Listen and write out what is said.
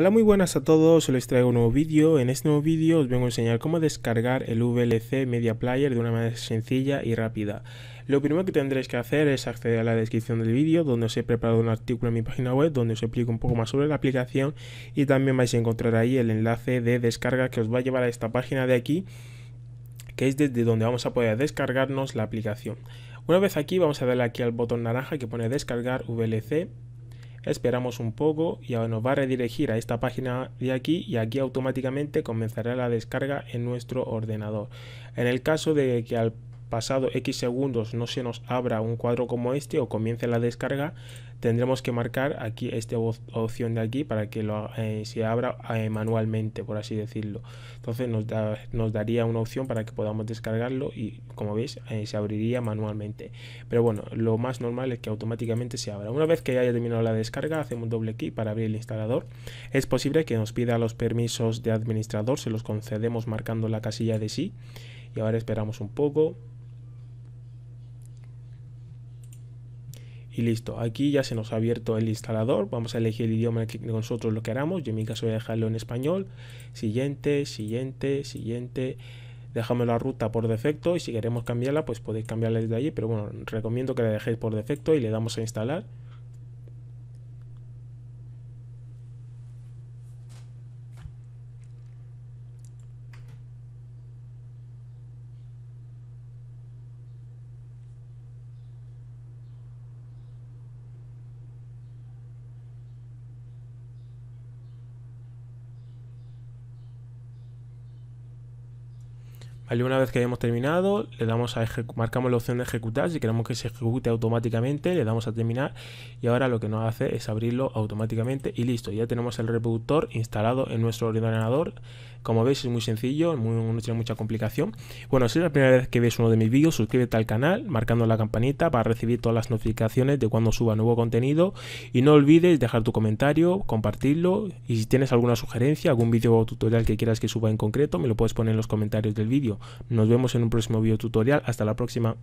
Hola muy buenas a todos, les traigo un nuevo vídeo. En este nuevo vídeo os vengo a enseñar cómo descargar el VLC Media Player de una manera sencilla y rápida. Lo primero que tendréis que hacer es acceder a la descripción del vídeo donde os he preparado un artículo en mi página web donde os explico un poco más sobre la aplicación y también vais a encontrar ahí el enlace de descarga que os va a llevar a esta página de aquí que es desde donde vamos a poder descargarnos la aplicación. Una vez aquí vamos a darle aquí al botón naranja que pone descargar VLC Esperamos un poco y ahora nos va a redirigir a esta página de aquí y aquí automáticamente comenzará la descarga en nuestro ordenador. En el caso de que al pasado X segundos no se nos abra un cuadro como este o comience la descarga, tendremos que marcar aquí esta opción de aquí para que lo, eh, se abra eh, manualmente, por así decirlo. Entonces nos, nos, daría una opción para que podamos descargarlo y como veis eh, se abriría manualmente. Pero bueno, lo más normal es que automáticamente se abra. Una vez que haya terminado la descarga, hacemos doble clic para abrir el instalador. Es posible que nos pida los permisos de administrador, se los concedemos marcando la casilla de sí. Y ahora esperamos un poco. y listo. Aquí ya se nos ha abierto el instalador, vamos a elegir el idioma que nosotros lo queramos, yo en mi caso voy a dejarlo en español, siguiente, siguiente, siguiente, dejamos la ruta por defecto y si queremos cambiarla pues podéis cambiarla desde allí, pero bueno, recomiendo que la dejéis por defecto y le damos a instalar. Una vez que hayamos terminado, le damos a marcamos la opción de ejecutar. Si queremos que se ejecute automáticamente, le damos a terminar. Y ahora lo que nos hace es abrirlo automáticamente y listo. Ya tenemos el reproductor instalado en nuestro ordenador como veis es muy sencillo, no tiene mucha complicación. Bueno, si es la primera vez que ves uno de mis vídeos, suscríbete al canal marcando la campanita para recibir todas las notificaciones de cuando suba nuevo contenido. Y no olvides dejar tu comentario, compartirlo y si tienes alguna sugerencia, algún vídeo o tutorial que quieras que suba en concreto, me lo puedes poner en los comentarios del vídeo. Nos vemos en un próximo vídeo tutorial. Hasta la próxima.